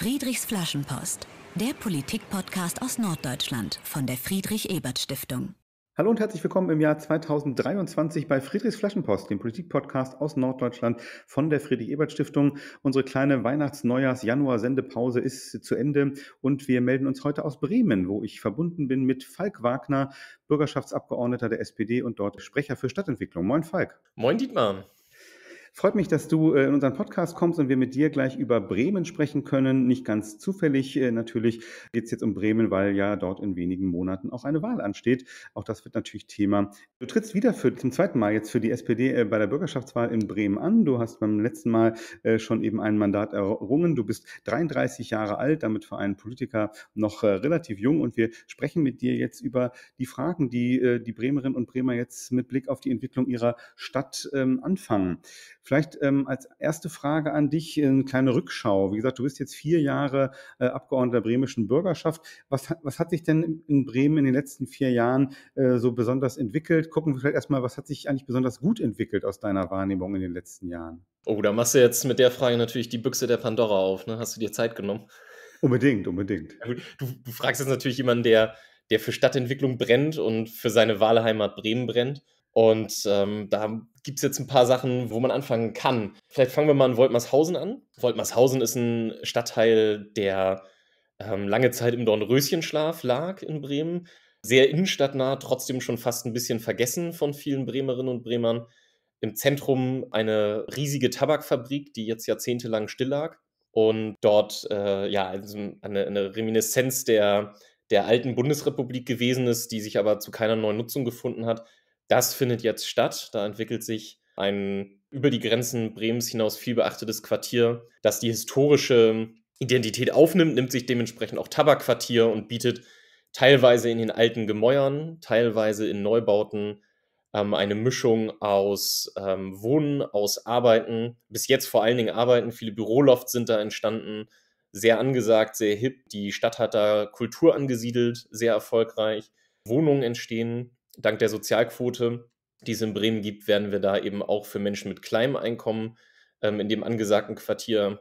Friedrichs Flaschenpost, der Politikpodcast aus Norddeutschland von der Friedrich-Ebert-Stiftung. Hallo und herzlich willkommen im Jahr 2023 bei Friedrichs Flaschenpost, dem Politikpodcast aus Norddeutschland von der Friedrich-Ebert-Stiftung. Unsere kleine Weihnachts-Neujahrs-Januar-Sendepause ist zu Ende und wir melden uns heute aus Bremen, wo ich verbunden bin mit Falk Wagner, Bürgerschaftsabgeordneter der SPD und dort Sprecher für Stadtentwicklung. Moin, Falk. Moin, Dietmar. Freut mich, dass du äh, in unseren Podcast kommst und wir mit dir gleich über Bremen sprechen können. Nicht ganz zufällig äh, natürlich geht es jetzt um Bremen, weil ja dort in wenigen Monaten auch eine Wahl ansteht. Auch das wird natürlich Thema. Du trittst wieder für, zum zweiten Mal jetzt für die SPD äh, bei der Bürgerschaftswahl in Bremen an. Du hast beim letzten Mal schon eben ein Mandat errungen. Du bist 33 Jahre alt, damit für einen Politiker noch relativ jung. Und wir sprechen mit dir jetzt über die Fragen, die die Bremerinnen und Bremer jetzt mit Blick auf die Entwicklung ihrer Stadt ähm, anfangen. Vielleicht ähm, als erste Frage an dich äh, eine kleine Rückschau. Wie gesagt, du bist jetzt vier Jahre äh, Abgeordneter der bremischen Bürgerschaft. Was, was hat sich denn in Bremen in den letzten vier Jahren äh, so besonders entwickelt? Gucken wir vielleicht erstmal, was hat sich eigentlich besonders gut entwickelt aus deiner Wahrnehmung in den letzten Jahren? Oh, da machst du jetzt mit der Frage natürlich die Büchse der Pandora auf. Ne? Hast du dir Zeit genommen? Unbedingt, unbedingt. Du, du fragst jetzt natürlich jemanden, der, der für Stadtentwicklung brennt und für seine Wahlheimat Bremen brennt. Und ähm, da gibt es jetzt ein paar Sachen, wo man anfangen kann. Vielleicht fangen wir mal in Woltmarshausen an. Woltmarshausen ist ein Stadtteil, der ähm, lange Zeit im Dornröschenschlaf lag in Bremen. Sehr innenstadtnah, trotzdem schon fast ein bisschen vergessen von vielen Bremerinnen und Bremern. Im Zentrum eine riesige Tabakfabrik, die jetzt jahrzehntelang still lag. Und dort äh, ja, also eine, eine Reminiszenz der, der alten Bundesrepublik gewesen ist, die sich aber zu keiner neuen Nutzung gefunden hat. Das findet jetzt statt. Da entwickelt sich ein über die Grenzen Bremens hinaus viel beachtetes Quartier, das die historische Identität aufnimmt, nimmt sich dementsprechend auch Tabakquartier und bietet teilweise in den alten Gemäuern, teilweise in Neubauten ähm, eine Mischung aus ähm, Wohnen, aus Arbeiten, bis jetzt vor allen Dingen Arbeiten. Viele Bürolofts sind da entstanden, sehr angesagt, sehr hip. Die Stadt hat da Kultur angesiedelt, sehr erfolgreich. Wohnungen entstehen, dank der Sozialquote, die es in Bremen gibt, werden wir da eben auch für Menschen mit kleinem Einkommen ähm, in dem angesagten Quartier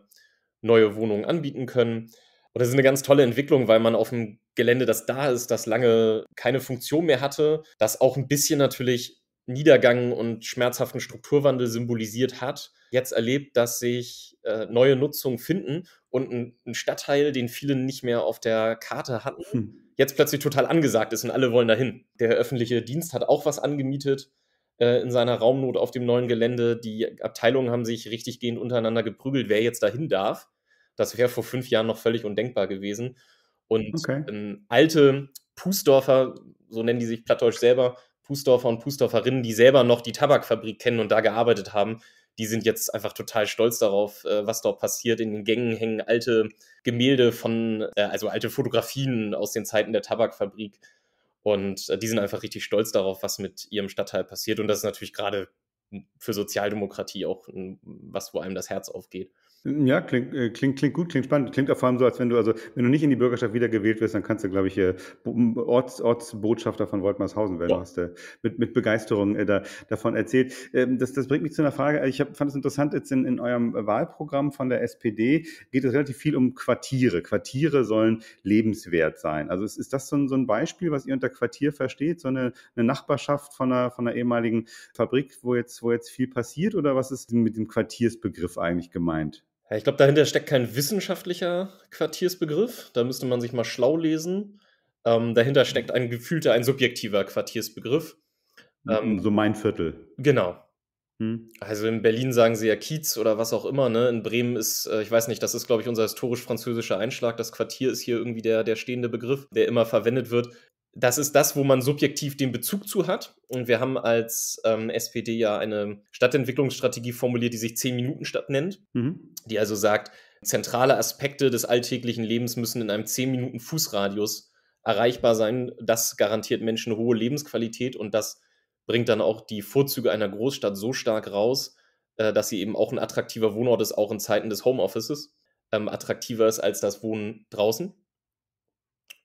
neue Wohnungen anbieten können. Und das ist eine ganz tolle Entwicklung, weil man auf dem Gelände, das da ist, das lange keine Funktion mehr hatte, das auch ein bisschen natürlich Niedergang und schmerzhaften Strukturwandel symbolisiert hat, jetzt erlebt, dass sich äh, neue Nutzungen finden und ein, ein, Stadtteil, den viele nicht mehr auf der Karte hatten, hm jetzt plötzlich total angesagt ist und alle wollen dahin. Der öffentliche Dienst hat auch was angemietet äh, in seiner Raumnot auf dem neuen Gelände. Die Abteilungen haben sich richtig gehend untereinander geprügelt, wer jetzt dahin darf. Das wäre vor fünf Jahren noch völlig undenkbar gewesen. Und okay. ähm, alte Pußdorfer, so nennen die sich plattdeutsch selber, Pußdorfer und Pußdorferinnen, die selber noch die Tabakfabrik kennen und da gearbeitet haben, die sind jetzt einfach total stolz darauf, äh, was dort passiert. In den Gängen hängen alte Gemälde von, äh, also alte Fotografien aus den Zeiten der Tabakfabrik. Und äh, die sind einfach richtig stolz darauf, was mit ihrem Stadtteil passiert. Und das ist natürlich gerade für Sozialdemokratie auch was, wo einem das Herz aufgeht. Ja, klingt, äh, klingt, klingt gut, klingt spannend. Klingt auch vor allem so, als wenn du, also wenn du nicht in die Bürgerschaft wiedergewählt wirst, dann kannst du, glaube ich, äh, Orts, Ortsbotschafter von Woltmarshausen werden. Ja. Du hast äh, mit, mit Begeisterung äh, da, davon erzählt. Ähm, das, das bringt mich zu einer Frage. Also, ich hab, fand es interessant, jetzt in, in eurem Wahlprogramm von der SPD geht es relativ viel um Quartiere. Quartiere sollen lebenswert sein. Also ist, ist das so ein, so ein Beispiel, was ihr unter Quartier versteht? So eine, eine Nachbarschaft von einer, von einer ehemaligen Fabrik, wo jetzt, wo jetzt viel passiert? Oder was ist mit dem Quartiersbegriff eigentlich gemeint? Ja, ich glaube, dahinter steckt kein wissenschaftlicher Quartiersbegriff. Da müsste man sich mal schlau lesen. Ähm, dahinter steckt ein gefühlter, ein subjektiver Quartiersbegriff. Ähm, so mein Viertel. Genau. Hm. Also in Berlin sagen sie ja Kiez oder was auch immer. Ne? In Bremen ist, äh, ich weiß nicht, das ist, glaube ich, unser historisch-französischer Einschlag. Das Quartier ist hier irgendwie der, der stehende Begriff, der immer verwendet wird das ist das, wo man subjektiv den Bezug zu hat. Und wir haben als ähm, SPD ja eine Stadtentwicklungsstrategie formuliert, die sich 10-Minuten-Stadt nennt, mhm. die also sagt, zentrale Aspekte des alltäglichen Lebens müssen in einem 10-Minuten-Fußradius erreichbar sein. Das garantiert Menschen hohe Lebensqualität und das bringt dann auch die Vorzüge einer Großstadt so stark raus, äh, dass sie eben auch ein attraktiver Wohnort ist, auch in Zeiten des Homeoffices, ähm, attraktiver ist als das Wohnen draußen.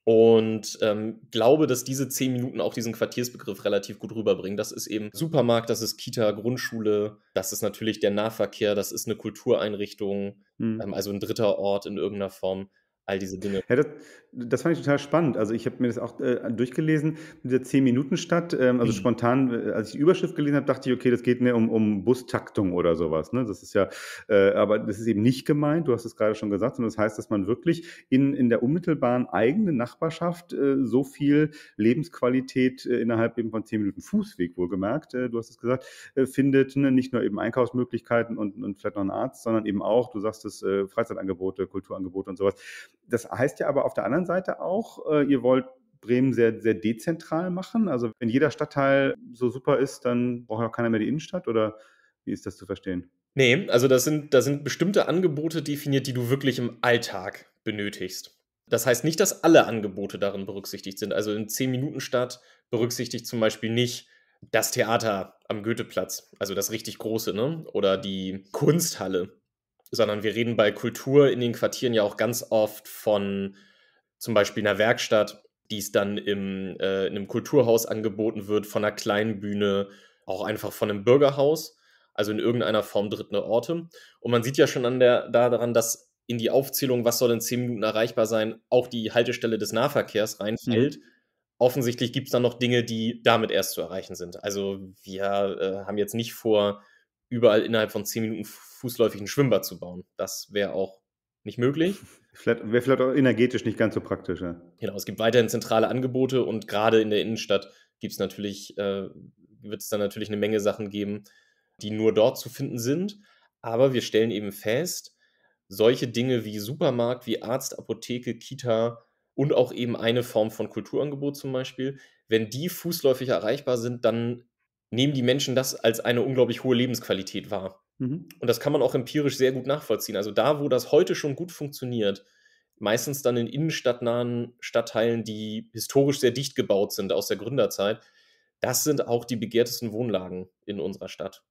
Und ähm, glaube, dass diese zehn Minuten auch diesen Quartiersbegriff relativ gut rüberbringen. Das ist eben Supermarkt, das ist Kita, Grundschule, das ist natürlich der Nahverkehr, das ist eine Kultureinrichtung, mhm. ähm, also ein dritter Ort in irgendeiner Form all diese Dinge. Ja, das, das fand ich total spannend. Also ich habe mir das auch äh, durchgelesen mit der 10-Minuten-Stadt. Ähm, also mhm. spontan, äh, als ich die Überschrift gelesen habe, dachte ich, okay, das geht ne, um, um Bustaktung oder sowas. Ne? Das ist ja, äh, aber das ist eben nicht gemeint, du hast es gerade schon gesagt, sondern das heißt, dass man wirklich in, in der unmittelbaren eigenen Nachbarschaft äh, so viel Lebensqualität äh, innerhalb eben von 10 Minuten Fußweg, wohlgemerkt, äh, du hast es gesagt, findet. Ne? Nicht nur eben Einkaufsmöglichkeiten und, und vielleicht noch einen Arzt, sondern eben auch, du sagst es, Freizeitangebote, Kulturangebote und sowas. Das heißt ja aber auf der anderen Seite auch, äh, ihr wollt Bremen sehr, sehr dezentral machen. Also wenn jeder Stadtteil so super ist, dann braucht ja auch keiner mehr die Innenstadt oder wie ist das zu verstehen? Nee, also das sind, das sind bestimmte Angebote definiert, die du wirklich im Alltag benötigst. Das heißt nicht, dass alle Angebote darin berücksichtigt sind. Also in 10-Minuten-Stadt berücksichtigt zum Beispiel nicht das Theater am Goetheplatz, also das richtig große, ne? Oder die Kunsthalle sondern wir reden bei Kultur in den Quartieren ja auch ganz oft von zum Beispiel einer Werkstatt, die es dann im, äh, in einem Kulturhaus angeboten wird, von einer kleinen Bühne, auch einfach von einem Bürgerhaus, also in irgendeiner Form dritte Orte. Und man sieht ja schon an der, daran, dass in die Aufzählung, was soll in zehn Minuten erreichbar sein, auch die Haltestelle des Nahverkehrs reinfällt. Mhm. Offensichtlich gibt es dann noch Dinge, die damit erst zu erreichen sind. Also wir äh, haben jetzt nicht vor, überall innerhalb von zehn Minuten fußläufig ein Schwimmbad zu bauen. Das wäre auch nicht möglich. Vielleicht, wäre vielleicht auch energetisch nicht ganz so praktisch. Ja. Genau, es gibt weiterhin zentrale Angebote und gerade in der Innenstadt gibt es natürlich, äh, wird es dann natürlich eine Menge Sachen geben, die nur dort zu finden sind. Aber wir stellen eben fest, solche Dinge wie Supermarkt, wie Arzt, Apotheke, Kita und auch eben eine Form von Kulturangebot zum Beispiel, wenn die fußläufig erreichbar sind, dann nehmen die Menschen das als eine unglaublich hohe Lebensqualität wahr. Mhm. Und das kann man auch empirisch sehr gut nachvollziehen. Also da, wo das heute schon gut funktioniert, meistens dann in innenstadtnahen Stadtteilen, die historisch sehr dicht gebaut sind aus der Gründerzeit, das sind auch die begehrtesten Wohnlagen in unserer Stadt.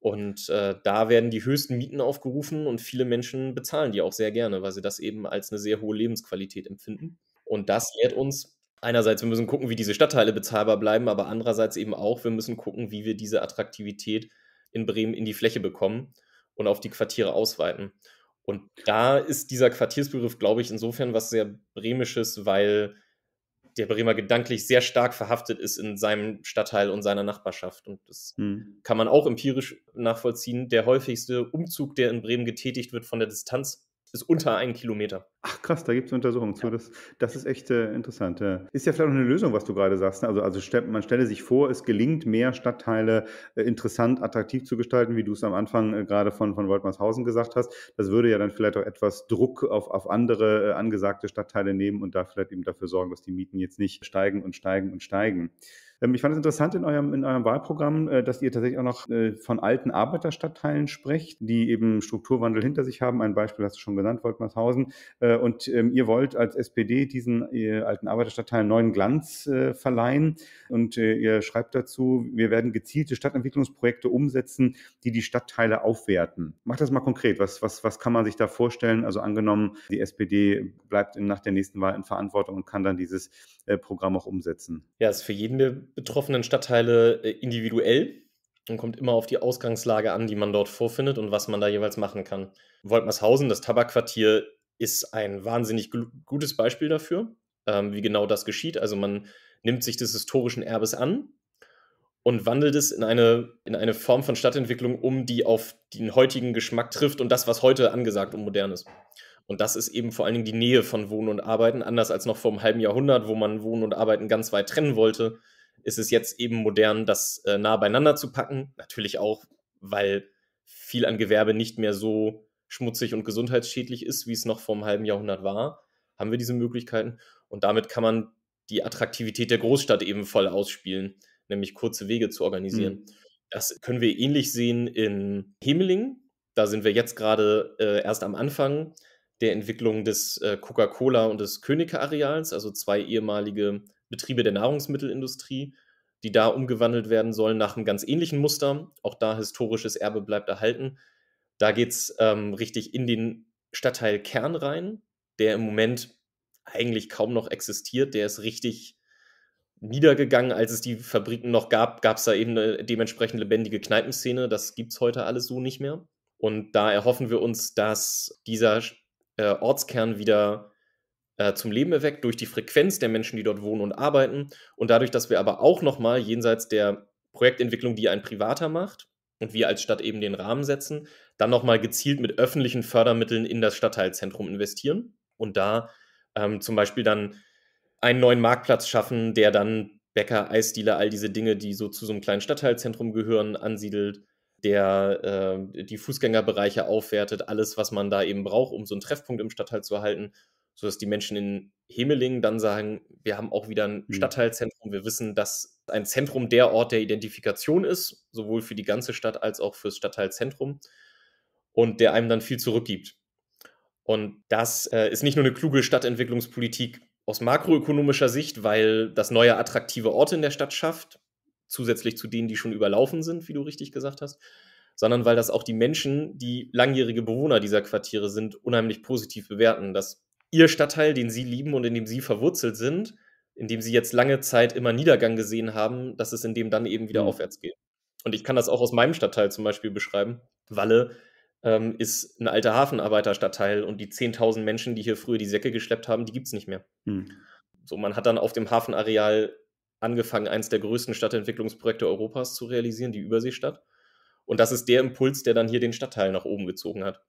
Und äh, da werden die höchsten Mieten aufgerufen und viele Menschen bezahlen die auch sehr gerne, weil sie das eben als eine sehr hohe Lebensqualität empfinden. Und das lehrt uns, einerseits, wir müssen gucken, wie diese Stadtteile bezahlbar bleiben, aber andererseits eben auch, wir müssen gucken, wie wir diese Attraktivität in Bremen in die Fläche bekommen und auf die Quartiere ausweiten. Und da ist dieser Quartiersbegriff, glaube ich, insofern was sehr Bremisches, weil der Bremer gedanklich sehr stark verhaftet ist in seinem Stadtteil und seiner Nachbarschaft. Und das mhm. kann man auch empirisch nachvollziehen. Der häufigste Umzug, der in Bremen getätigt wird von der Distanz ist unter einen Kilometer. Ach krass, da gibt es Untersuchungen zu. Ja. Das, das ist echt äh, interessant. Ist ja vielleicht auch eine Lösung, was du gerade sagst. Ne? Also, also man stelle sich vor, es gelingt, mehr Stadtteile äh, interessant, attraktiv zu gestalten, wie du es am Anfang äh, gerade von, von Woltmarshausen gesagt hast. Das würde ja dann vielleicht auch etwas Druck auf, auf andere äh, angesagte Stadtteile nehmen und da vielleicht eben dafür sorgen, dass die Mieten jetzt nicht steigen und steigen und steigen. Ähm, ich fand es interessant in eurem, in eurem Wahlprogramm, äh, dass ihr tatsächlich auch noch äh, von alten Arbeiterstadtteilen sprecht, die eben Strukturwandel hinter sich haben. Ein Beispiel hast du schon genannt, Woltmarshausen. Äh, und ähm, ihr wollt als SPD diesen alten Arbeiterstadtteilen neuen Glanz verleihen. Und ihr schreibt dazu, wir werden gezielte Stadtentwicklungsprojekte umsetzen, die die Stadtteile aufwerten. Macht das mal konkret. Was, was, was kann man sich da vorstellen? Also angenommen, die SPD bleibt nach der nächsten Wahl in Verantwortung und kann dann dieses Programm auch umsetzen. Ja, ist für jeden, betroffenen Stadtteile äh, individuell und kommt immer auf die Ausgangslage an, die man dort vorfindet und was man da jeweils machen kann. Woltmershausen, das Tabakquartier, ist ein wahnsinnig gutes Beispiel dafür, ähm, wie genau das geschieht. Also man nimmt sich des historischen Erbes an und wandelt es in eine, in eine Form von Stadtentwicklung um, die auf den heutigen Geschmack trifft und das, was heute angesagt und modern ist. Und das ist eben vor allen Dingen die Nähe von Wohnen und Arbeiten, anders als noch vor einem halben Jahrhundert, wo man Wohnen und Arbeiten ganz weit trennen wollte ist es jetzt eben modern, das äh, nah beieinander zu packen. Natürlich auch, weil viel an Gewerbe nicht mehr so schmutzig und gesundheitsschädlich ist, wie es noch vor einem halben Jahrhundert war, haben wir diese Möglichkeiten. Und damit kann man die Attraktivität der Großstadt eben voll ausspielen, nämlich kurze Wege zu organisieren. Mhm. Das können wir ähnlich sehen in Hemeling. Da sind wir jetzt gerade äh, erst am Anfang der Entwicklung des äh, Coca-Cola und des Königke-Areals, also zwei ehemalige Betriebe der Nahrungsmittelindustrie, die da umgewandelt werden sollen nach einem ganz ähnlichen Muster. Auch da historisches Erbe bleibt erhalten. Da geht es ähm, richtig in den Stadtteil Kern rein, der im Moment eigentlich kaum noch existiert. Der ist richtig niedergegangen, als es die Fabriken noch gab, gab es da eben eine dementsprechend lebendige Kneipenszene. Das gibt es heute alles so nicht mehr. Und da erhoffen wir uns, dass dieser äh, Ortskern wieder äh, zum Leben erweckt durch die Frequenz der Menschen, die dort wohnen und arbeiten. Und dadurch, dass wir aber auch nochmal jenseits der Projektentwicklung, die ein Privater macht und wir als Stadt eben den Rahmen setzen, dann nochmal gezielt mit öffentlichen Fördermitteln in das Stadtteilzentrum investieren und da ähm, zum Beispiel dann einen neuen Marktplatz schaffen, der dann Bäcker, Eisdealer, all diese Dinge, die so zu so einem kleinen Stadtteilzentrum gehören, ansiedelt, der äh, die Fußgängerbereiche aufwertet, alles, was man da eben braucht, um so einen Treffpunkt im Stadtteil zu halten sodass die Menschen in Himmelingen dann sagen, wir haben auch wieder ein mhm. Stadtteilzentrum, wir wissen, dass ein Zentrum der Ort der Identifikation ist, sowohl für die ganze Stadt als auch fürs Stadtteilzentrum und der einem dann viel zurückgibt. Und das äh, ist nicht nur eine kluge Stadtentwicklungspolitik aus makroökonomischer Sicht, weil das neue attraktive Orte in der Stadt schafft, zusätzlich zu denen, die schon überlaufen sind, wie du richtig gesagt hast, sondern weil das auch die Menschen, die langjährige Bewohner dieser Quartiere sind, unheimlich positiv bewerten, dass ihr Stadtteil, den sie lieben und in dem sie verwurzelt sind, in dem sie jetzt lange Zeit immer Niedergang gesehen haben, dass es in dem dann eben wieder mhm. aufwärts geht. Und ich kann das auch aus meinem Stadtteil zum Beispiel beschreiben. Walle ähm, ist ein alter Hafenarbeiterstadtteil und die 10.000 Menschen, die hier früher die Säcke geschleppt haben, die gibt es nicht mehr. Mhm. So, man hat dann auf dem Hafenareal angefangen, eins der größten Stadtentwicklungsprojekte Europas zu realisieren, die Überseestadt. Und das ist der Impuls, der dann hier den Stadtteil nach oben gezogen hat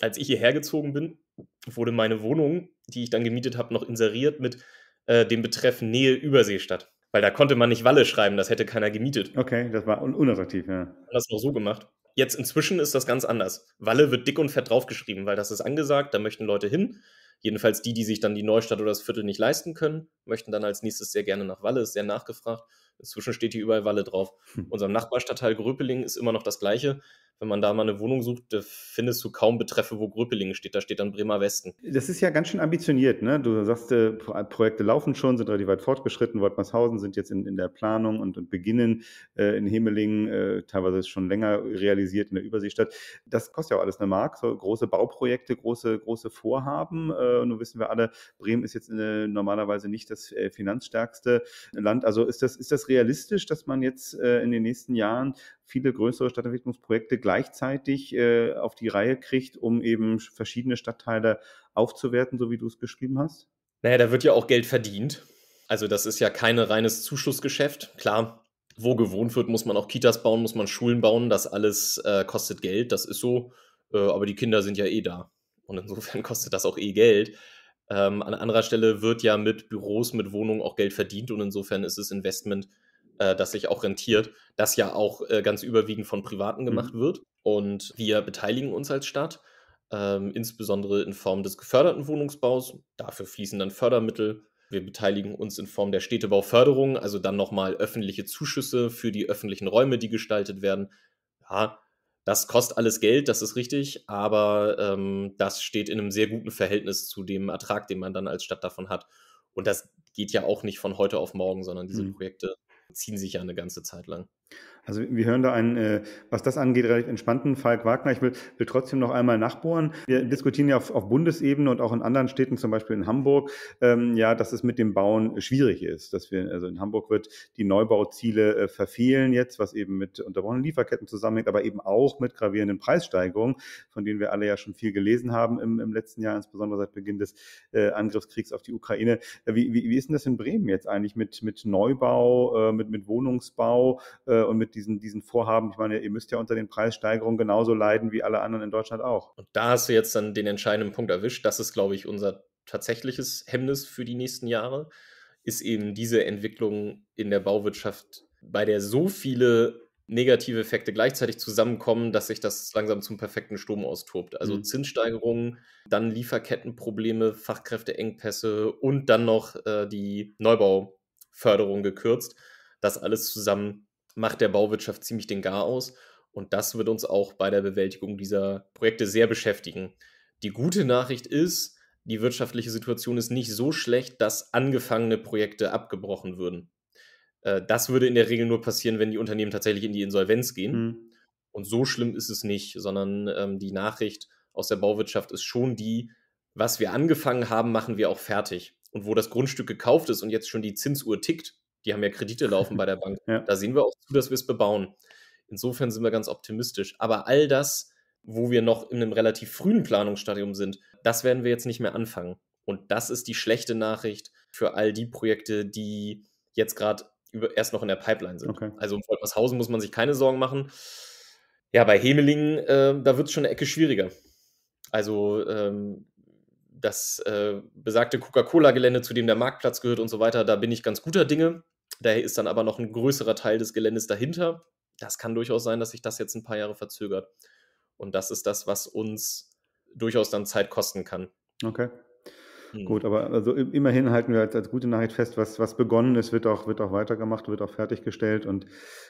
als ich hierher gezogen bin, wurde meine Wohnung, die ich dann gemietet habe, noch inseriert mit äh, dem Betreff Nähe Überseestadt. Weil da konnte man nicht Walle schreiben, das hätte keiner gemietet. Okay, das war un unattraktiv, ja. Haben das noch so gemacht. Jetzt inzwischen ist das ganz anders. Walle wird dick und fett draufgeschrieben, weil das ist angesagt, da möchten Leute hin. Jedenfalls die, die sich dann die Neustadt oder das Viertel nicht leisten können, möchten dann als nächstes sehr gerne nach Walle, ist sehr nachgefragt. Inzwischen steht hier überall Walle drauf. Hm. Unser Nachbarstadtteil Gröpeling ist immer noch das gleiche wenn man da mal eine Wohnung sucht, findest du kaum Betreffe, wo Gröpelingen steht. Da steht dann Bremer Westen. Das ist ja ganz schön ambitioniert. Ne? Du sagst, äh, äh Projekte laufen schon, sind relativ weit fortgeschritten. Wortmannshausen sind jetzt in, in der Planung und, und beginnen äh, in Hemelingen, äh, teilweise ist schon länger realisiert in der Überseestadt. Das kostet ja auch alles eine Mark. So große Bauprojekte, große, große Vorhaben. Äh, nur wissen wir alle, Bremen ist jetzt eine, äh, normalerweise nicht das äh, finanzstärkste Land. Also ist das, ist das realistisch, dass man jetzt äh, in den nächsten Jahren viele größere Stadtentwicklungsprojekte gleichzeitig äh, auf die Reihe kriegt, um eben verschiedene Stadtteile aufzuwerten, so wie du es geschrieben hast? Naja, da wird ja auch Geld verdient. Also das ist ja kein reines Zuschussgeschäft. Klar, wo gewohnt wird, muss man auch Kitas bauen, muss man Schulen bauen. Das alles äh, kostet Geld, das ist so. Äh, aber die Kinder sind ja eh da. Und insofern kostet das auch eh Geld. Ähm, an anderer Stelle wird ja mit Büros, mit Wohnungen auch Geld verdient. Und insofern ist es Investment äh, das sich auch rentiert, das ja auch äh, ganz überwiegend von Privaten mhm. gemacht mhm. wird. Und wir beteiligen uns als Stadt, ähm, insbesondere in Form des geförderten Wohnungsbaus. Dafür fließen dann Fördermittel. Wir beteiligen uns in Form der Städtebauförderung, also dann nochmal öffentliche Zuschüsse für die öffentlichen Räume, die gestaltet werden. Ja, das kostet alles Geld, das ist richtig, aber ähm, das steht in einem sehr guten Verhältnis zu dem Ertrag, den man dann als Stadt davon hat. Und das geht ja auch nicht von heute auf morgen, sondern diese mhm. Projekte ziehen sich ja eine ganze Zeit lang. Also wir hören da einen, äh, was das angeht, relativ entspannten Falk Wagner. Ich will, will trotzdem noch einmal nachbohren. Wir diskutieren ja auf, auf Bundesebene und auch in anderen Städten, zum Beispiel in Hamburg, ähm, ja, dass es mit dem Bauen schwierig ist. Dass wir, also in Hamburg wird die Neubauziele äh, verfehlen jetzt, was eben mit unterbrochenen Lieferketten zusammenhängt, aber eben auch mit gravierenden Preissteigerungen, von denen wir alle ja schon viel gelesen haben im, im letzten Jahr, insbesondere seit Beginn des äh, Angriffskriegs auf die Ukraine. Äh, wie, wie, wie ist denn das in Bremen jetzt eigentlich mit, mit Neubau, äh, mit, mit Wohnungsbau äh, und mit diesen, diesen Vorhaben. Ich meine, ihr müsst ja unter den Preissteigerungen genauso leiden wie alle anderen in Deutschland auch. Und da hast du jetzt dann den entscheidenden Punkt erwischt. Das ist, glaube ich, unser tatsächliches Hemmnis für die nächsten Jahre, ist eben diese Entwicklung in der Bauwirtschaft, bei der so viele negative Effekte gleichzeitig zusammenkommen, dass sich das langsam zum perfekten Sturm austobt. Also mhm. Zinssteigerungen, dann Lieferkettenprobleme, Fachkräfteengpässe und dann noch äh, die Neubauförderung gekürzt. Das alles zusammen macht der Bauwirtschaft ziemlich den Gar aus. Und das wird uns auch bei der Bewältigung dieser Projekte sehr beschäftigen. Die gute Nachricht ist, die wirtschaftliche Situation ist nicht so schlecht, dass angefangene Projekte abgebrochen würden. Äh, das würde in der Regel nur passieren, wenn die Unternehmen tatsächlich in die Insolvenz gehen. Mhm. Und so schlimm ist es nicht, sondern ähm, die Nachricht aus der Bauwirtschaft ist schon die, was wir angefangen haben, machen wir auch fertig. Und wo das Grundstück gekauft ist und jetzt schon die Zinsuhr tickt, die haben ja Kredite laufen bei der Bank. Ja. Da sehen wir auch zu, dass wir es bebauen. Insofern sind wir ganz optimistisch. Aber all das, wo wir noch in einem relativ frühen Planungsstadium sind, das werden wir jetzt nicht mehr anfangen. Und das ist die schlechte Nachricht für all die Projekte, die jetzt gerade erst noch in der Pipeline sind. Okay. Also um Volkmershausen muss man sich keine Sorgen machen. Ja, bei Hemelingen, äh, da wird es schon eine Ecke schwieriger. Also ähm, das äh, besagte Coca-Cola-Gelände, zu dem der Marktplatz gehört und so weiter, da bin ich ganz guter Dinge. Daher ist dann aber noch ein größerer Teil des Geländes dahinter. Das kann durchaus sein, dass sich das jetzt ein paar Jahre verzögert. Und das ist das, was uns durchaus dann Zeit kosten kann. Okay. Hm. Gut, aber also immerhin halten wir als, als, gute Nachricht fest, was, was begonnen ist, wird auch, wird auch weitergemacht, wird auch fertiggestellt und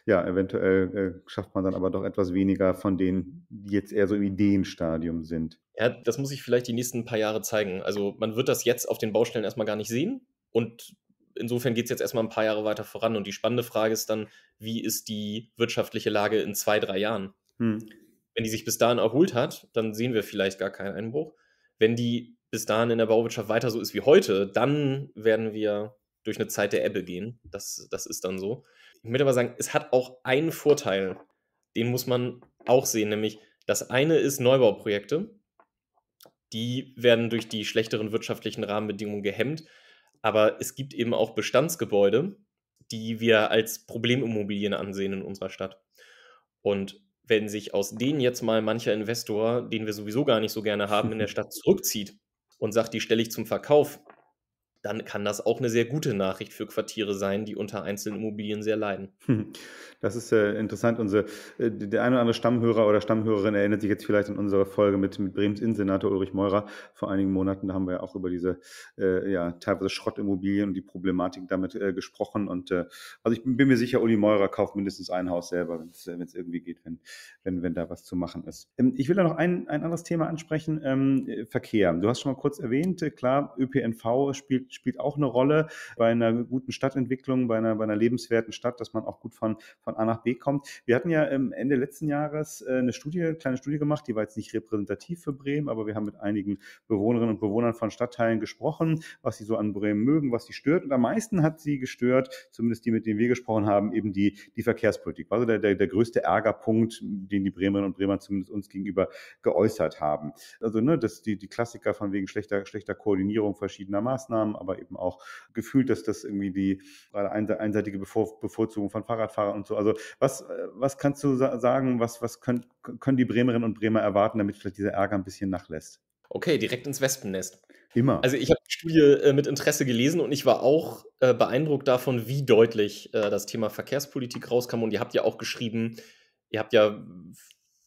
ja, eventuell äh, schafft man dann aber doch etwas weniger von denen, die jetzt eher so im Ideenstadium sind. Ja, das muss ich vielleicht die nächsten paar Jahre zeigen. Also man wird das jetzt auf den Baustellen erstmal gar nicht sehen und insofern geht es jetzt erstmal ein paar Jahre weiter voran. Und die spannende Frage ist dann, wie ist die wirtschaftliche Lage in zwei, drei Jahren? Hm. Wenn die sich bis dahin erholt hat, dann sehen wir vielleicht gar keinen Einbruch. Wenn die bis dahin in der Bauwirtschaft weiter so ist wie heute, dann werden wir durch eine Zeit der Ebbe gehen. Das, das ist dann so. Ich möchte aber sagen, es hat auch einen Vorteil, den muss man auch sehen, nämlich das eine ist Neubauprojekte. Die werden durch die schlechteren wirtschaftlichen Rahmenbedingungen gehemmt. Aber es gibt eben auch Bestandsgebäude, die wir als Problemimmobilien ansehen in unserer Stadt. Und wenn sich aus denen jetzt mal mancher Investor, den wir sowieso gar nicht so gerne haben, in der Stadt zurückzieht und sagt, die stelle ich zum Verkauf, dann kann das auch eine sehr gute Nachricht für Quartiere sein, die unter einzelnen Immobilien sehr leiden. Das ist äh, interessant. Unsere, äh, der eine oder andere Stammhörer oder Stammhörerin erinnert sich jetzt vielleicht an unsere Folge mit, mit Brems Innensenator Ulrich Meurer vor einigen Monaten. Da haben wir ja auch über diese äh, ja, teilweise Schrottimmobilien und die Problematik damit äh, gesprochen. Und äh, also ich bin mir sicher, Uli Meurer kauft mindestens ein Haus selber, wenn es äh, irgendwie geht, wenn, wenn, wenn da was zu machen ist. Ähm, ich will da noch ein, ein anderes Thema ansprechen, ähm, Verkehr. Du hast schon mal kurz erwähnt, klar, ÖPNV spielt spielt auch eine Rolle bei einer guten Stadtentwicklung, bei einer, bei einer lebenswerten Stadt, dass man auch gut von, von A nach B kommt. Wir hatten ja im ähm, Ende letzten Jahres äh, eine Studie, eine kleine Studie gemacht, die war jetzt nicht repräsentativ für Bremen, aber wir haben mit einigen Bewohnerinnen und Bewohnern von Stadtteilen gesprochen, was sie so an Bremen mögen, was sie stört. Und am meisten hat sie gestört, zumindest die, mit denen wir gesprochen haben, eben die, die Verkehrspolitik. War so der, der, der größte Ärgerpunkt, den die Bremerinnen und Bremer zumindest uns gegenüber geäußert haben. Also, ne, das, die, die Klassiker von wegen schlechter, schlechter Koordinierung verschiedener Maßnahmen, aber eben auch gefühlt, dass das irgendwie die einseitige Bevor Bevorzugung von Fahrradfahrern und so. Also was, äh, was kannst du sagen, was, was können, können die Bremerinnen und Bremer erwarten, damit vielleicht dieser Ärger ein bisschen nachlässt? Okay, direkt ins Wespennest. Immer. Also ich habe die Studie äh, mit Interesse gelesen und ich war auch äh, beeindruckt davon, wie deutlich äh, das Thema Verkehrspolitik rauskam. Und ihr habt ja auch geschrieben, ihr habt ja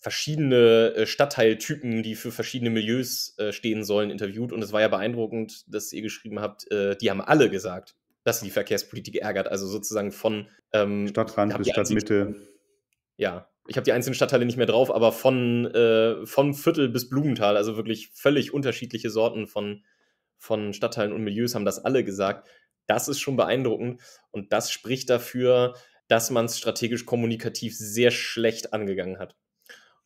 verschiedene äh, Stadtteiltypen, die für verschiedene Milieus äh, stehen sollen, interviewt. Und es war ja beeindruckend, dass ihr geschrieben habt, äh, die haben alle gesagt, dass die Verkehrspolitik ärgert. Also sozusagen von ähm, Stadtrand bis Stadtmitte. Ja, ich habe die einzelnen Stadtteile nicht mehr drauf, aber von, äh, von Viertel bis Blumenthal, also wirklich völlig unterschiedliche Sorten von, von Stadtteilen und Milieus haben das alle gesagt. Das ist schon beeindruckend und das spricht dafür, dass man es strategisch kommunikativ sehr schlecht angegangen hat.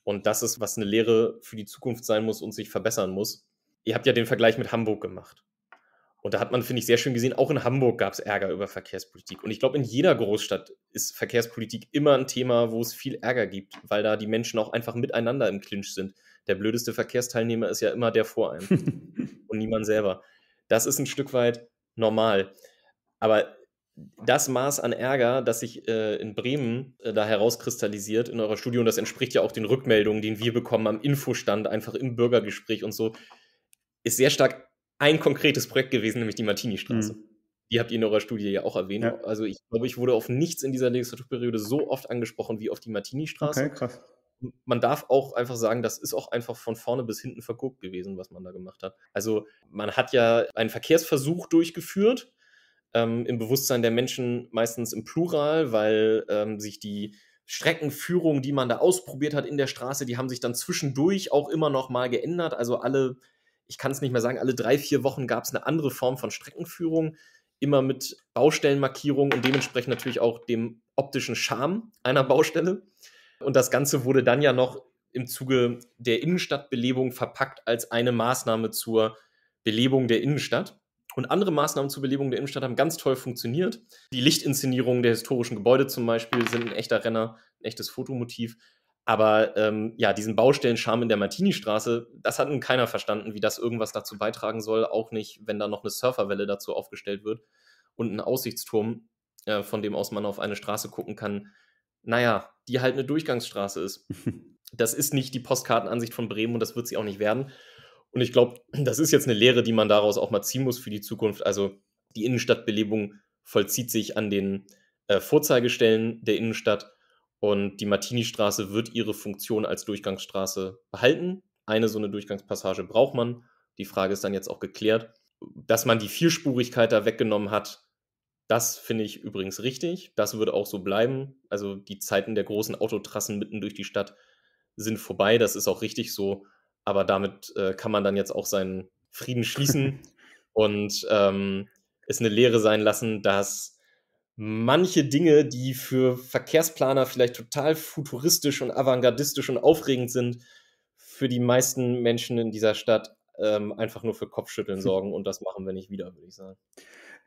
Und das ist, was eine Lehre für die Zukunft sein muss und sich verbessern muss. Ihr habt ja den Vergleich mit Hamburg gemacht. Und da hat man, finde ich, sehr schön gesehen, auch in Hamburg gab es Ärger über Verkehrspolitik. Und ich glaube, in jeder Großstadt ist Verkehrspolitik immer ein Thema, wo es viel Ärger gibt, weil da die Menschen auch einfach miteinander im Clinch sind. Der blödeste Verkehrsteilnehmer ist ja immer der vor einem und niemand selber. Das ist ein Stück weit normal. Aber das Maß an Ärger, das sich äh, in Bremen äh, da herauskristallisiert in eurer Studie, und das entspricht ja auch den Rückmeldungen, die wir bekommen am Infostand, einfach im Bürgergespräch und so, ist sehr stark ein konkretes Projekt gewesen, nämlich die Martini-Straße. Mhm. Die habt ihr in eurer Studie ja auch erwähnt. Ja. Also ich glaube, ich wurde auf nichts in dieser Legislaturperiode so oft angesprochen wie auf die Martini-Straße. Okay, krass. Man darf auch einfach sagen, das ist auch einfach von vorne bis hinten verguckt gewesen, was man da gemacht hat. Also man hat ja einen Verkehrsversuch durchgeführt ähm, im Bewusstsein der Menschen meistens im Plural, weil ähm, sich die Streckenführung, die man da ausprobiert hat in der Straße, die haben sich dann zwischendurch auch immer noch mal geändert. Also alle, ich kann es nicht mehr sagen, alle drei, vier Wochen gab es eine andere Form von Streckenführung, immer mit Baustellenmarkierung und dementsprechend natürlich auch dem optischen Charme einer Baustelle. Und das Ganze wurde dann ja noch im Zuge der Innenstadtbelebung verpackt als eine Maßnahme zur Belebung der Innenstadt. Und andere Maßnahmen zur Belebung der Innenstadt haben ganz toll funktioniert. Die Lichtinszenierungen der historischen Gebäude zum Beispiel sind ein echter Renner, ein echtes Fotomotiv. Aber ähm, ja, diesen Baustellenscham in der Martini-Straße, das hat nun keiner verstanden, wie das irgendwas dazu beitragen soll. Auch nicht, wenn da noch eine Surferwelle dazu aufgestellt wird und ein Aussichtsturm, äh, von dem aus man auf eine Straße gucken kann. Naja, die halt eine Durchgangsstraße ist. Das ist nicht die Postkartenansicht von Bremen und das wird sie auch nicht werden. Und ich glaube, das ist jetzt eine Lehre, die man daraus auch mal ziehen muss für die Zukunft. Also die Innenstadtbelebung vollzieht sich an den äh, Vorzeigestellen der Innenstadt und die Martini-Straße wird ihre Funktion als Durchgangsstraße behalten. Eine so eine Durchgangspassage braucht man. Die Frage ist dann jetzt auch geklärt. Dass man die Vierspurigkeit da weggenommen hat, das finde ich übrigens richtig. Das wird auch so bleiben. Also die Zeiten der großen Autotrassen mitten durch die Stadt sind vorbei. Das ist auch richtig so aber damit äh, kann man dann jetzt auch seinen Frieden schließen und ähm, ist eine Lehre sein lassen, dass manche Dinge, die für Verkehrsplaner vielleicht total futuristisch und avantgardistisch und aufregend sind, für die meisten Menschen in dieser Stadt ähm, einfach nur für Kopfschütteln sorgen und das machen wir nicht wieder, würde ich sagen.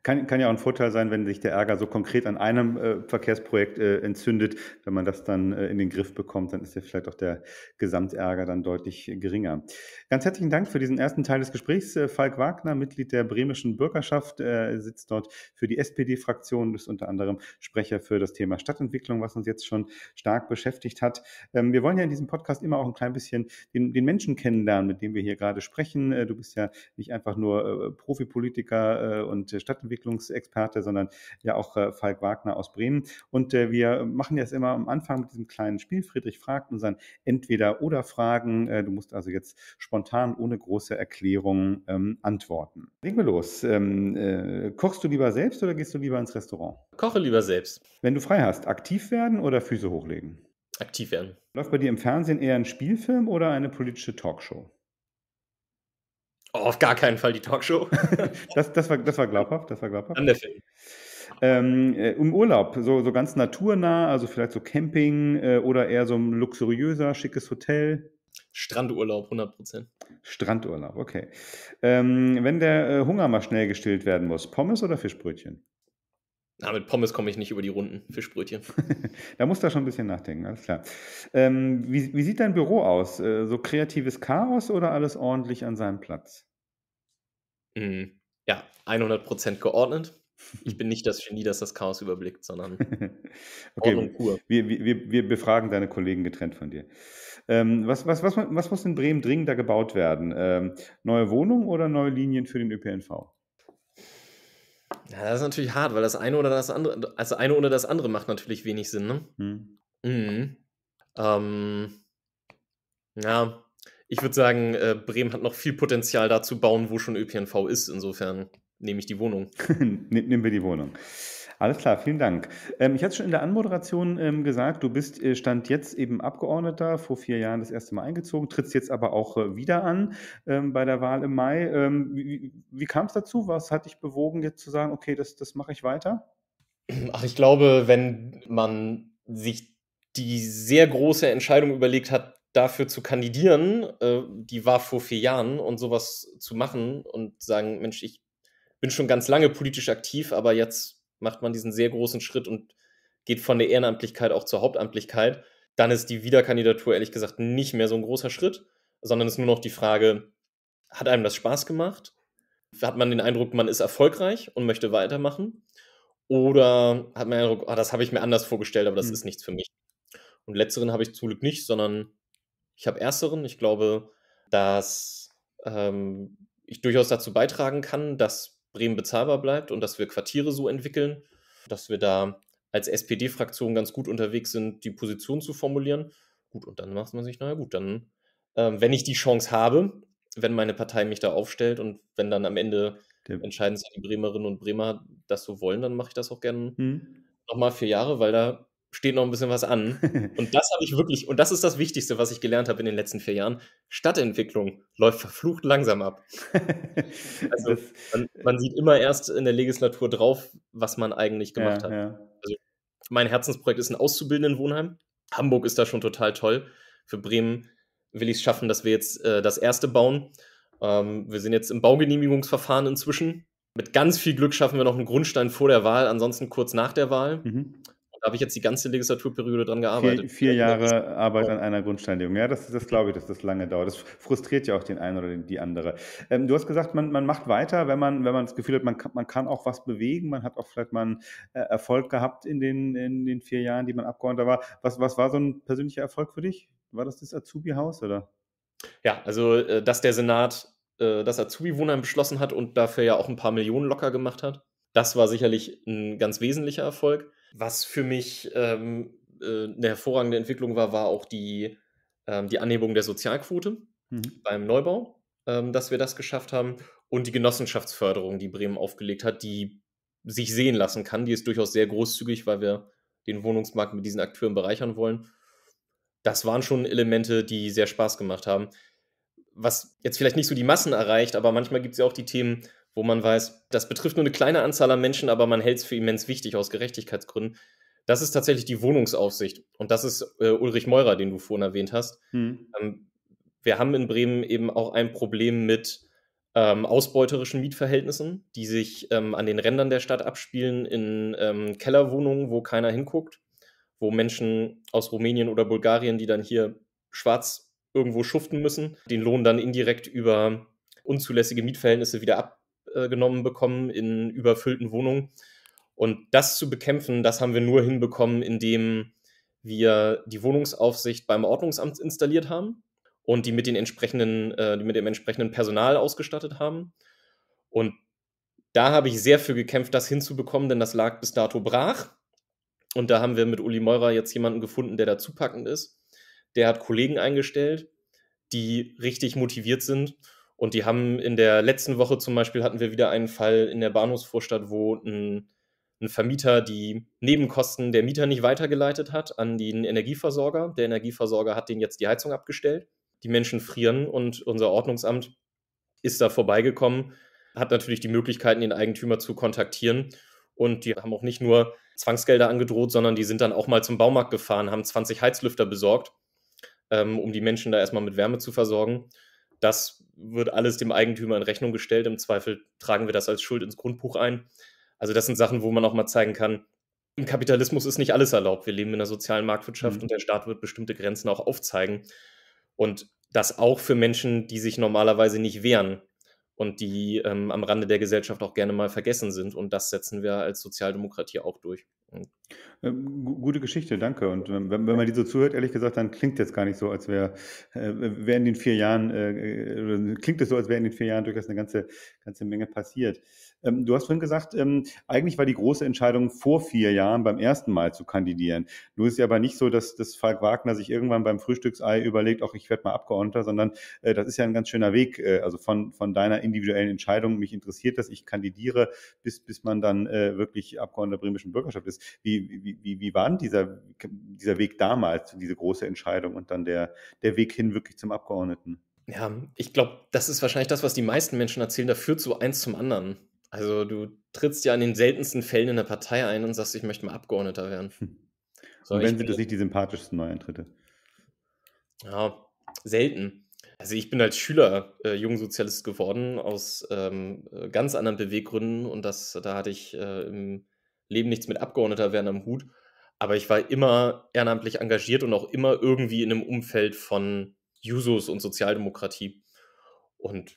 Kann, kann ja auch ein Vorteil sein, wenn sich der Ärger so konkret an einem äh, Verkehrsprojekt äh, entzündet. Wenn man das dann äh, in den Griff bekommt, dann ist ja vielleicht auch der Gesamtärger dann deutlich geringer. Ganz herzlichen Dank für diesen ersten Teil des Gesprächs. Äh, Falk Wagner, Mitglied der bremischen Bürgerschaft, äh, sitzt dort für die SPD-Fraktion, ist unter anderem Sprecher für das Thema Stadtentwicklung, was uns jetzt schon stark beschäftigt hat. Ähm, wir wollen ja in diesem Podcast immer auch ein klein bisschen den, den Menschen kennenlernen, mit dem wir hier gerade sprechen. Äh, du bist ja nicht einfach nur Profipolitiker und Stadtentwickler, Entwicklungsexperte, sondern ja auch äh, Falk Wagner aus Bremen. Und äh, wir machen jetzt immer am Anfang mit diesem kleinen Spiel. Friedrich fragt unseren Entweder-Oder-Fragen. Äh, du musst also jetzt spontan, ohne große Erklärung ähm, antworten. Legen wir los. Ähm, äh, kochst du lieber selbst oder gehst du lieber ins Restaurant? Koche lieber selbst. Wenn du frei hast, aktiv werden oder Füße hochlegen? Aktiv werden. Läuft bei dir im Fernsehen eher ein Spielfilm oder eine politische Talkshow? Oh, auf gar keinen Fall die Talkshow. das, das, war, das war glaubhaft, das war glaubhaft. Dann der Film. Ähm, äh, Im Urlaub, so, so ganz naturnah, also vielleicht so Camping äh, oder eher so ein luxuriöser, schickes Hotel. Strandurlaub, 100 Prozent. Strandurlaub, okay. Ähm, wenn der äh, Hunger mal schnell gestillt werden muss, Pommes oder Fischbrötchen? Na, mit Pommes komme ich nicht über die Runden für Sprötchen. da musst du schon ein bisschen nachdenken, alles klar. Ähm, wie, wie, sieht dein Büro aus? Äh, so kreatives Chaos oder alles ordentlich an seinem Platz? Mhm. Ja, 100% geordnet. Ich bin nicht das Genie, das das Chaos überblickt, sondern okay, Ordnung pur. Wir, wir, wir befragen deine Kollegen getrennt von dir. Ähm, was, was, was, was muss in Bremen dringender gebaut werden? Ähm, neue Wohnungen oder neue Linien für den ÖPNV? Ja, das ist natürlich hart, weil das eine oder das andere, also eine oder das andere macht natürlich wenig Sinn, ne? Mhm. Mhm. Ähm, ja, ich würde sagen, äh, Bremen hat noch viel Potenzial da zu bauen, wo schon ÖPNV ist. Insofern nehme ich die Wohnung. Nehmen wir die Wohnung. Alles klar, vielen Dank. Ähm, ich hatte schon in der Anmoderation ähm, gesagt, du bist äh, Stand jetzt eben Abgeordneter, vor vier Jahren das erste Mal eingezogen, trittst jetzt aber auch äh, wieder an ähm, bei der Wahl im Mai. Ähm, wie, wie kam es dazu? Was hat dich bewogen, jetzt zu sagen, okay, das, das mache ich weiter? Ach, ich glaube, wenn man sich die sehr große Entscheidung überlegt hat, dafür zu kandidieren, äh, die war vor vier Jahren und sowas zu machen und sagen, Mensch, ich bin schon ganz lange politisch aktiv, aber jetzt macht man diesen sehr großen Schritt und geht von der Ehrenamtlichkeit auch zur Hauptamtlichkeit, dann ist die Wiederkandidatur ehrlich gesagt nicht mehr so ein großer Schritt, sondern ist nur noch die Frage, hat einem das Spaß gemacht? Hat man den Eindruck, man ist erfolgreich und möchte weitermachen? Oder hat man den Eindruck, ah, das habe ich mir anders vorgestellt, aber das mhm. ist nichts für mich? Und letzteren habe ich zum Glück nicht, sondern ich habe ersteren. Ich glaube, dass ähm, ich durchaus dazu beitragen kann, dass Bremen bezahlbar bleibt und dass wir Quartiere so entwickeln, dass wir da als SPD-Fraktion ganz gut unterwegs sind, die Position zu formulieren. Gut, und dann macht man sich, naja gut, dann, äh, wenn ich die Chance habe, wenn meine Partei mich da aufstellt und wenn dann am Ende okay. entscheiden sich die Bremerinnen und Bremer das so wollen, dann mache ich das auch gerne mhm. nochmal vier Jahre, weil da steht noch ein bisschen was an. Und das habe ich wirklich, und das ist das Wichtigste, was ich gelernt habe in den letzten vier Jahren. Stadtentwicklung läuft verflucht langsam ab. Also man, man sieht immer erst in der Legislatur drauf, was man eigentlich gemacht ja, hat. Ja. Also mein Herzensprojekt ist ein Auszubildendenwohnheim. Hamburg ist da schon total toll. Für Bremen will ich es schaffen, dass wir jetzt äh, das erste bauen. Ähm, wir sind jetzt im Baugenehmigungsverfahren inzwischen. Mit ganz viel Glück schaffen wir noch einen Grundstein vor der Wahl, ansonsten kurz nach der Wahl. Mhm. Da habe ich jetzt die ganze Legislaturperiode dran gearbeitet. Vier, vier Jahre Arbeit an einer Grundsteinlegung. Ja, das, das glaube ich, dass das lange dauert. Das frustriert ja auch den einen oder die andere. Ähm, du hast gesagt, man, man macht weiter, wenn man, wenn man das Gefühl hat, man kann, man kann auch was bewegen. Man hat auch vielleicht mal einen äh, Erfolg gehabt in den, in den vier Jahren, die man Abgeordneter war. Was, was war so ein persönlicher Erfolg für dich? War das das Azubi-Haus Ja, also, äh, dass der Senat äh, das Azubi-Wohnheim beschlossen hat und dafür ja auch ein paar Millionen locker gemacht hat. Das war sicherlich ein ganz wesentlicher Erfolg. Was für mich ähm, äh, eine hervorragende Entwicklung war, war auch die, ähm, die Anhebung der Sozialquote mhm. beim Neubau, ähm, dass wir das geschafft haben und die Genossenschaftsförderung, die Bremen aufgelegt hat, die sich sehen lassen kann. Die ist durchaus sehr großzügig, weil wir den Wohnungsmarkt mit diesen Akteuren bereichern wollen. Das waren schon Elemente, die sehr Spaß gemacht haben. Was jetzt vielleicht nicht so die Massen erreicht, aber manchmal gibt es ja auch die Themen, wo man weiß, das betrifft nur eine kleine Anzahl an Menschen, aber man hält es für immens wichtig aus Gerechtigkeitsgründen. Das ist tatsächlich die Wohnungsaufsicht. Und das ist äh, Ulrich Meurer, den du vorhin erwähnt hast. Hm. Ähm, wir haben in Bremen eben auch ein Problem mit ähm, ausbeuterischen Mietverhältnissen, die sich ähm, an den Rändern der Stadt abspielen, in ähm, Kellerwohnungen, wo keiner hinguckt, wo Menschen aus Rumänien oder Bulgarien, die dann hier schwarz irgendwo schuften müssen, den Lohn dann indirekt über unzulässige Mietverhältnisse wieder ab äh, genommen bekommen in überfüllten Wohnungen. Und das zu bekämpfen, das haben wir nur hinbekommen, indem wir die Wohnungsaufsicht beim Ordnungsamt installiert haben und die mit, den entsprechenden, äh, mit dem entsprechenden Personal ausgestattet haben. Und da habe ich sehr für gekämpft, das hinzubekommen, denn das lag bis dato brach. Und da haben wir mit Uli Meurer jetzt jemanden gefunden, der dazu packend ist. Der hat Kollegen eingestellt, die richtig motiviert sind und die haben in der letzten Woche zum Beispiel hatten wir wieder einen Fall in der Bahnhofsvorstadt, wo ein, ein Vermieter die Nebenkosten der Mieter nicht weitergeleitet hat an den Energieversorger. Der Energieversorger hat den jetzt die Heizung abgestellt. Die Menschen frieren und unser Ordnungsamt ist da vorbeigekommen, hat natürlich die Möglichkeiten, den Eigentümer zu kontaktieren. Und die haben auch nicht nur Zwangsgelder angedroht, sondern die sind dann auch mal zum Baumarkt gefahren, haben 20 Heizlüfter besorgt, ähm, um die Menschen da erstmal mit Wärme zu versorgen. Das wird alles dem Eigentümer in Rechnung gestellt. Im Zweifel tragen wir das als Schuld ins Grundbuch ein. Also das sind Sachen, wo man auch mal zeigen kann, im Kapitalismus ist nicht alles erlaubt. Wir leben in einer sozialen Marktwirtschaft mhm. und der Staat wird bestimmte Grenzen auch aufzeigen. Und das auch für Menschen, die sich normalerweise nicht wehren, und die ähm, am Rande der Gesellschaft auch gerne mal vergessen sind. Und das setzen wir als Sozialdemokratie auch durch. Hm. Ähm, gute Geschichte, danke. Und ähm, wenn, wenn man die so zuhört, ehrlich gesagt, dann klingt jetzt gar nicht so, als wäre äh, wär in den vier Jahren, äh, äh klingt es so, als wäre in den vier Jahren durchaus eine ganze, ganze Menge passiert. Ähm, du hast vorhin gesagt, ähm, eigentlich war die große Entscheidung vor vier Jahren beim ersten Mal zu kandidieren. Nur ist ja aber nicht so, dass, dass Falk Wagner sich irgendwann beim Frühstücksei überlegt, auch ich werde mal Abgeordneter, sondern äh, das ist ja ein ganz schöner Weg, äh, also von, von deiner individuellen Entscheidung, mich interessiert dass ich kandidiere, bis, bis man dann äh, wirklich Abgeordneter der bremischen Bürgerschaft ist. Wie, wie, wie, wie war denn dieser, dieser Weg damals, diese große Entscheidung und dann der, der Weg hin wirklich zum Abgeordneten? Ja, ich glaube, das ist wahrscheinlich das, was die meisten Menschen erzählen. Da führt so eins zum anderen. Also du trittst ja in den seltensten Fällen in der Partei ein und sagst, ich möchte mal Abgeordneter werden. Hm. So, und wenn sind das nicht die sympathischsten Neuantritte? Ja, selten. Also ich bin als Schüler äh, Jungsozialist geworden aus ähm, äh, ganz anderen Beweggründen und das, da hatte ich äh, im Leben nichts mit Abgeordneter werden am Hut. Aber ich war immer ehrenamtlich engagiert und auch immer irgendwie in einem Umfeld von Jusos und Sozialdemokratie. Und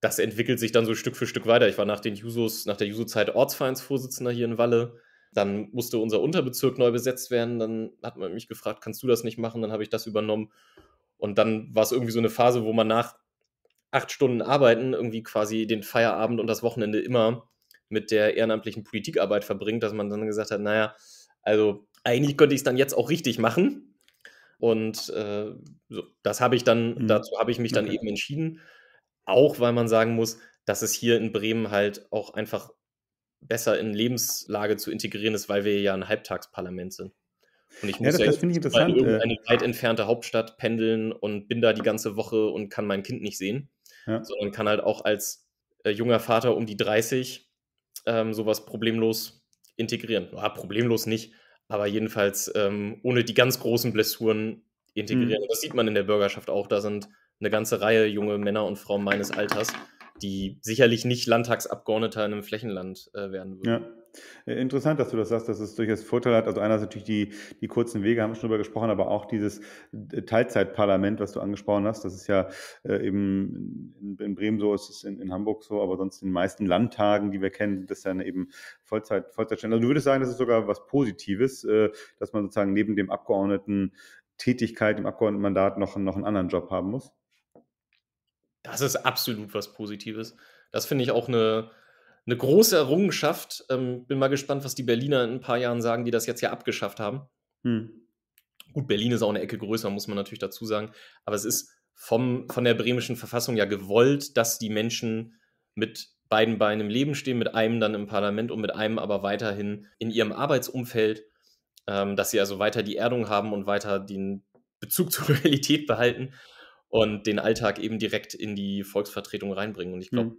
das entwickelt sich dann so Stück für Stück weiter. Ich war nach den Jusos, nach der Juso-Zeit Ortsvereinsvorsitzender hier in Walle. Dann musste unser Unterbezirk neu besetzt werden. Dann hat man mich gefragt, kannst du das nicht machen? Dann habe ich das übernommen. Und dann war es irgendwie so eine Phase, wo man nach acht Stunden Arbeiten irgendwie quasi den Feierabend und das Wochenende immer mit der ehrenamtlichen Politikarbeit verbringt, dass man dann gesagt hat, naja, also eigentlich könnte ich es dann jetzt auch richtig machen. Und äh, so, das habe ich dann, mhm. dazu habe ich mich dann okay. eben entschieden. Auch weil man sagen muss, dass es hier in Bremen halt auch einfach besser in Lebenslage zu integrieren ist, weil wir ja ein Halbtagsparlament sind. Und ich ja, muss das, ja das ich mal in äh irgendeine weit entfernte Hauptstadt pendeln und bin da die ganze Woche und kann mein Kind nicht sehen, ja. sondern kann halt auch als äh, junger Vater um die 30 ähm, sowas problemlos integrieren. Ja, problemlos nicht, aber jedenfalls ähm, ohne die ganz großen Blessuren mhm. integrieren. Mhm. Das sieht man in der Bürgerschaft auch. Da sind eine ganze Reihe junge Männer und Frauen meines Alters, die sicherlich nicht Landtagsabgeordneter in einem Flächenland äh, werden würden. Ja. Äh, interessant, dass du das sagst, dass es durchaus Vorteile hat. Also einerseits natürlich die, die kurzen Wege, haben wir schon drüber gesprochen, aber auch dieses äh, Teilzeitparlament, was du angesprochen hast, das ist ja äh, eben in, in, Bremen so, es ist in, in, Hamburg so, aber sonst in den meisten Landtagen, die wir kennen, das dann eben Vollzeit, Vollzeitstellen. Also du würdest sagen, das ist sogar was Positives, äh, dass man sozusagen neben dem Abgeordneten Tätigkeit, dem Abgeordnetenmandat noch, noch einen anderen Job haben muss? das ist absolut was Positives. Das finde ich auch eine, eine große Errungenschaft. Ähm, bin mal gespannt, was die Berliner in ein paar Jahren sagen, die das jetzt ja abgeschafft haben. Hm. Gut, Berlin ist auch eine Ecke größer, muss man natürlich dazu sagen. Aber es ist vom, von der bremischen Verfassung ja gewollt, dass die Menschen mit beiden Beinen im Leben stehen, mit einem dann im Parlament und mit einem aber weiterhin in ihrem Arbeitsumfeld, ähm, dass sie also weiter die Erdung haben und weiter den Bezug zur Realität behalten und den Alltag eben direkt in die Volksvertretung reinbringen. Und ich glaube, mhm.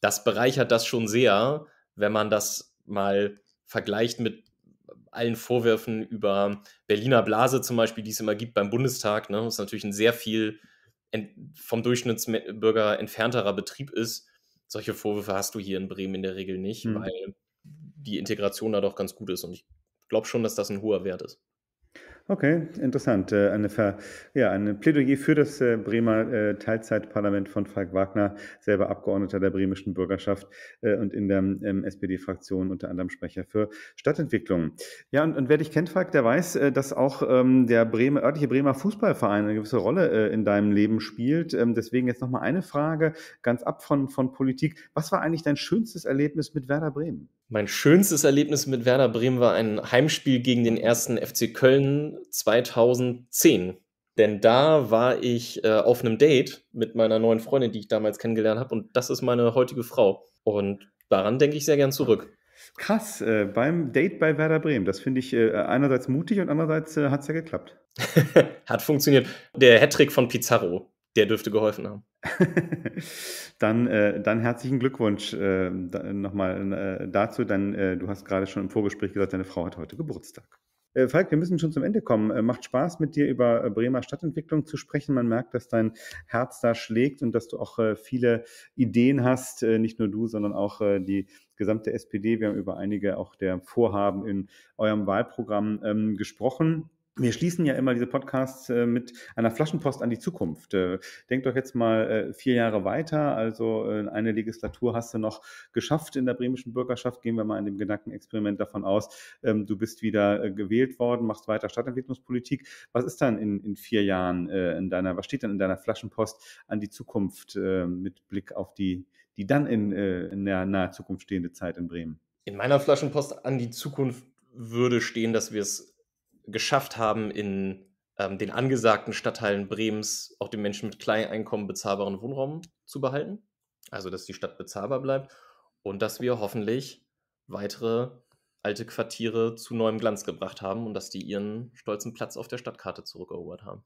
das bereichert das schon sehr, wenn man das mal vergleicht mit allen Vorwürfen über Berliner Blase zum Beispiel, die es immer gibt beim Bundestag. Ne? Das natürlich ein sehr viel vom Durchschnittsbürger entfernterer Betrieb ist. Solche Vorwürfe hast du hier in Bremen in der Regel nicht, mhm. weil die Integration da doch ganz gut ist. Und ich glaube schon, dass das ein hoher Wert ist. Okay, interessant. Äh, eine, Ver ja, eine Plädoyer für das äh, Bremer äh, Teilzeitparlament von Falk Wagner, selber Abgeordneter der bremischen Bürgerschaft und in der ähm, SPD-Fraktion unter anderem Sprecher für Stadtentwicklung. Ja, und, und wer dich kennt, Falk, der weiß, dass auch ähm, der Bremer, örtliche Bremer Fußballverein eine gewisse Rolle in deinem Leben spielt. Ähm, deswegen jetzt nochmal eine Frage, ganz ab von, von Politik. Was war eigentlich dein schönstes Erlebnis mit Werder Bremen? Mein schönstes Erlebnis mit Werder Bremen war ein Heimspiel gegen den ersten FC Köln 2010. Denn da war ich äh, auf einem Date mit meiner neuen Freundin, die ich damals kennengelernt habe. Und das ist meine heutige Frau. Und daran denke ich sehr gern zurück. Krass, äh, beim Date bei Werder Bremen. Das finde ich äh, einerseits mutig und andererseits äh, hat es ja geklappt. hat funktioniert. Der Hattrick von Pizarro der dürfte geholfen haben. dann, äh, dann herzlichen Glückwunsch äh, da, nochmal äh, dazu. Dann, äh, du hast gerade schon im Vorgespräch gesagt, deine Frau hat heute Geburtstag. Äh, Falk, wir müssen schon zum Ende kommen. Äh, macht Spaß, mit dir über Bremer Stadtentwicklung zu sprechen. Man merkt, dass dein Herz da schlägt und dass du auch viele Ideen hast. Nicht nur du, sondern auch die gesamte SPD. Wir haben über einige auch der Vorhaben in eurem Wahlprogramm ähm, gesprochen wir schließen ja immer diese Podcasts äh, mit einer Flaschenpost an die Zukunft. Äh, denkt doch jetzt mal äh, vier Jahre weiter. Also eine Legislatur hast du noch geschafft in der bremischen Bürgerschaft. Gehen wir mal in dem Gedankenexperiment davon aus, ähm, du bist wieder gewählt worden, machst weiter Stadtentwicklungspolitik. Was ist dann in, in vier Jahren in deiner, was steht dann in deiner Flaschenpost an die Zukunft mit Blick auf die, die dann in, in der nahe Zukunft stehende Zeit in Bremen? In meiner Flaschenpost an die Zukunft würde stehen, dass wir es geschafft haben, in ähm, den angesagten Stadtteilen Bremens auch den Menschen mit Kleineinkommen bezahlbaren Wohnraum zu behalten. Also, dass die Stadt bezahlbar bleibt und dass wir hoffentlich weitere alte Quartiere zu neuem Glanz gebracht haben und dass die ihren stolzen Platz auf der Stadtkarte zurückerobert haben.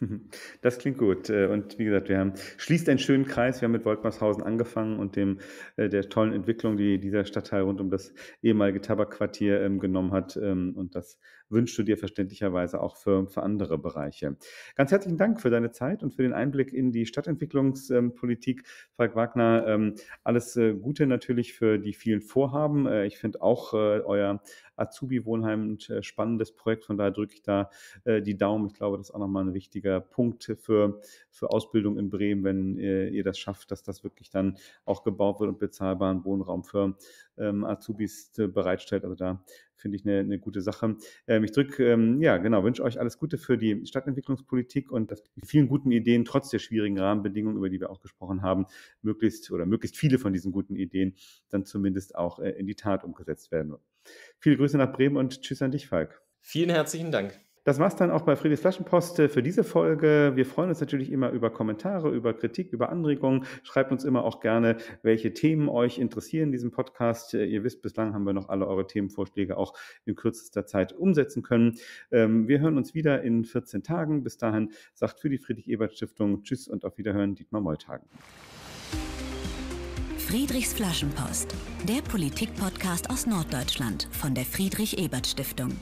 Das klingt gut. Äh, und wie gesagt, wir haben, schließt einen schönen Kreis. Wir haben mit Wolkmarshausen angefangen und dem, äh, der tollen Entwicklung, die dieser Stadtteil rund um das ehemalige Tabakquartier ähm, genommen hat. Ähm, und das wünschst du dir verständlicherweise auch für, für andere Bereiche. Ganz herzlichen Dank für deine Zeit und für den Einblick in die Stadtentwicklungspolitik, Falk Wagner. Ähm, alles äh, Gute natürlich für die vielen Vorhaben. Äh, ich finde auch äh, euer Azubi-Wohnheim ein spannendes Projekt. Von daher drücke ich da die Daumen. Ich glaube, das ist auch nochmal ein wichtiger Punkt für, für Ausbildung in Bremen, wenn ihr das schafft, dass das wirklich dann auch gebaut wird und bezahlbaren Wohnraum für ähm, Azubis bereitstellt. Also da finde ich eine, eine, gute Sache. Ähm, ich drücke, ähm, ja, genau, wünsche euch alles Gute für die Stadtentwicklungspolitik und dass die vielen guten Ideen trotz der schwierigen Rahmenbedingungen, über die wir auch gesprochen haben, möglichst oder möglichst viele von diesen guten Ideen dann zumindest auch äh, in die Tat umgesetzt werden. Viele Grüße nach Bremen und tschüss an dich, Falk. Vielen herzlichen Dank. Das war's dann auch bei Friedrichs Flaschenpost äh, für diese Folge. Wir freuen uns natürlich immer über Kommentare, über Kritik, über Anregungen. Schreibt uns immer auch gerne, welche Themen euch interessieren in diesem Podcast. Äh, ihr wisst, bislang haben wir noch alle eure Themenvorschläge auch in kürzester Zeit umsetzen können. Ähm, wir hören uns wieder in 14 Tagen. Bis dahin sagt für die Friedrich-Ebert-Stiftung Tschüss und auf Wiederhören Dietmar Molltagen. Friedrichs Flaschenpost, der Politik-Podcast aus Norddeutschland von der Friedrich-Ebert-Stiftung.